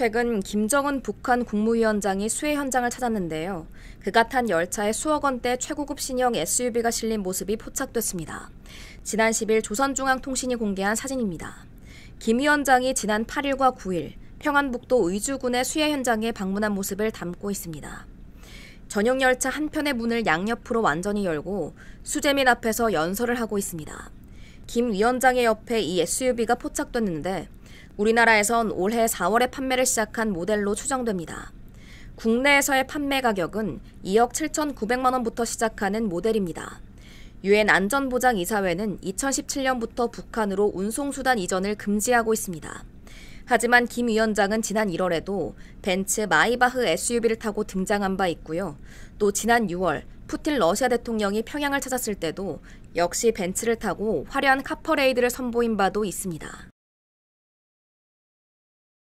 최근 김정은 북한 국무위원장이 수해 현장을 찾았는데요. 그가 탄 열차에 수억 원대 최고급 신형 SUV가 실린 모습이 포착됐습니다. 지난 10일 조선중앙통신이 공개한 사진입니다. 김 위원장이 지난 8일과 9일 평안북도 의주군의 수해 현장에 방문한 모습을 담고 있습니다. 전용 열차 한 편의 문을 양옆으로 완전히 열고 수재민 앞에서 연설을 하고 있습니다. 김 위원장의 옆에 이 SUV가 포착됐는데 우리나라에선 올해 4월에 판매를 시작한 모델로 추정됩니다. 국내에서의 판매 가격은 2억 7,900만 원부터 시작하는 모델입니다. 유엔 안전보장이사회는 2017년부터 북한으로 운송수단 이전을 금지하고 있습니다. 하지만 김 위원장은 지난 1월에도 벤츠 마이바흐 SUV를 타고 등장한 바 있고요. 또 지난 6월 푸틴 러시아 대통령이 평양을 찾았을 때도 역시 벤츠를 타고 화려한 카퍼레이드를 선보인 바도 있습니다.